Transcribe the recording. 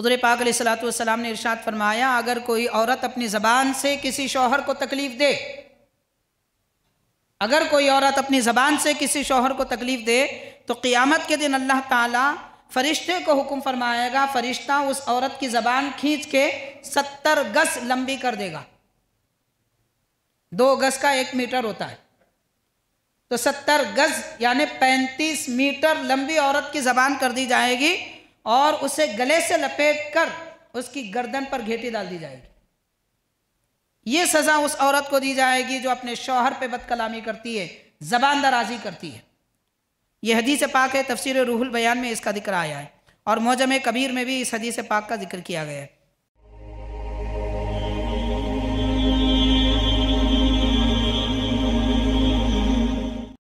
हजूर पाक सलाम ने इरशाद फरमाया अगर कोई औरत अपनी ज़बान से किसी शोहर को तकलीफ़ दे अगर कोई औरत अपनी ज़बान से किसी शोहर को तकलीफ़ दे तो क़ियामत के दिन अल्लाह ताला फरिश्ते को हुक्म फरमाएगा फ़रिश्ता उस औरत की ज़बान खींच के सत्तर गज लंबी कर देगा दो गज का एक मीटर होता है तो सत्तर गज यानी पैंतीस मीटर लंबी औरत की ज़बान कर दी जाएगी और उसे गले से लपेट कर उसकी गर्दन पर घेटी डाल दी जाएगी ये सज़ा उस औरत को दी जाएगी जो अपने शौहर पे बदकलामी करती है ज़बान दराजी करती है यह हदीस पाक है तफसीर रूहुल बयान में इसका जिक्र आया है और मौजम कबीर में भी इस हदीस पाक का जिक्र किया गया है